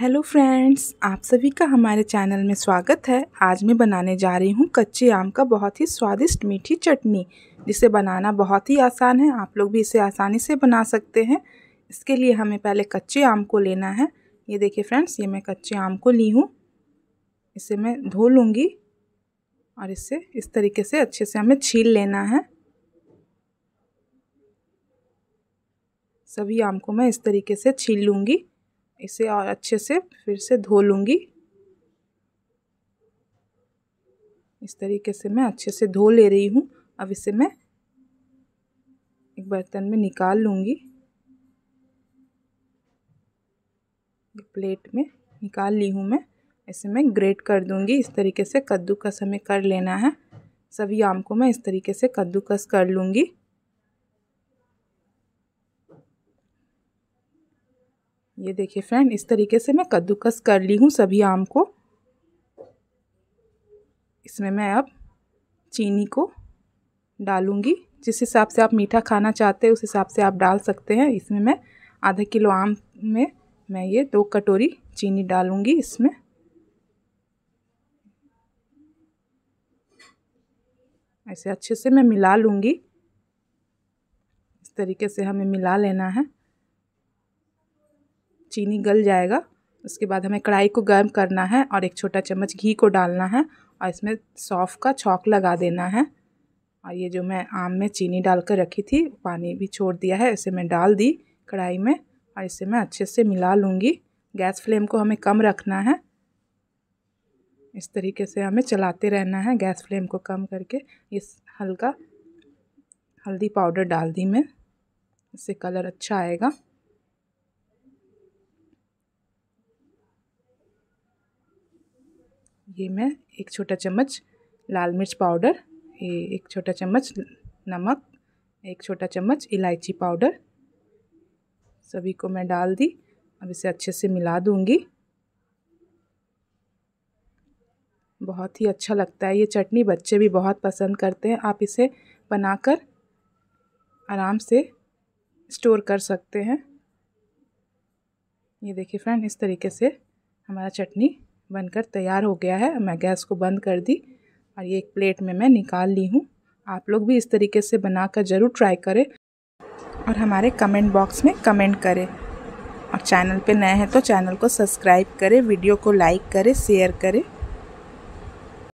hello friends आप सभी का हमारे चैनल में स्वागत है आज मैं बनाने जा रही हूँ कच्चे आम का बहुत ही स्वादिष्ट मीठी चटनी जिसे बनाना बहुत ही आसान है आप लोग भी इसे आसानी से बना सकते हैं इसके लिए हमें पहले कच्चे आम को लेना है ये देखिए फ्रेंड्स ये मैं कच्चे आम को ली हूँ इसे मैं धो लूँगी और इसे इस तरीके से अच्छे से हमें छील लेना है सभी आम को मैं इस तरीके से छील लूँगी इसे और अच्छे से फिर से धो लूँगी इस तरीके से मैं अच्छे से धो ले रही हूँ अब इसे मैं एक बर्तन में निकाल लूँगी प्लेट में निकाल ली हूँ मैं ऐसे मैं ग्रेट कर दूँगी इस तरीके से कद्दूकस हमें कर लेना है सभी आम को मैं इस तरीके से कद्दूकस कर लूँगी ये देखिए फ्रेंड इस तरीके से मैं कद्दूकस कर ली हूँ सभी आम को इसमें मैं अब चीनी को डालूँगी जिस हिसाब से आप मीठा खाना चाहते हैं उस हिसाब से आप डाल सकते हैं इसमें मैं आधा किलो आम में मैं ये दो कटोरी चीनी डालूँगी इसमें ऐसे अच्छे से मैं मिला लूँगी इस तरीके से हमें मिला लेना है चीनी गल जाएगा उसके बाद हमें कढ़ाई को गर्म करना है और एक छोटा चम्मच घी को डालना है और इसमें सौफ़ का छौक लगा देना है और ये जो मैं आम में चीनी डाल कर रखी थी पानी भी छोड़ दिया है इसे मैं डाल दी कढ़ाई में और इसे मैं अच्छे से मिला लूँगी गैस फ्लेम को हमें कम रखना है इस तरीके से हमें चलाते रहना है गैस फ्लेम को कम करके इस हल्का हल्दी पाउडर डाल दी मैं इससे कलर अच्छा आएगा ये मैं एक छोटा चम्मच लाल मिर्च पाउडर ये एक छोटा चम्मच नमक एक छोटा चम्मच इलायची पाउडर सभी को मैं डाल दी अब इसे अच्छे से मिला दूंगी बहुत ही अच्छा लगता है ये चटनी बच्चे भी बहुत पसंद करते हैं आप इसे बनाकर आराम से स्टोर कर सकते हैं ये देखिए फ्रेंड इस तरीके से हमारा चटनी बनकर तैयार हो गया है मैं गैस को बंद कर दी और ये एक प्लेट में मैं निकाल ली हूँ आप लोग भी इस तरीके से बनाकर ज़रूर ट्राई करें और हमारे कमेंट बॉक्स में कमेंट करें और चैनल पे नए हैं तो चैनल को सब्सक्राइब करें वीडियो को लाइक करें शेयर करें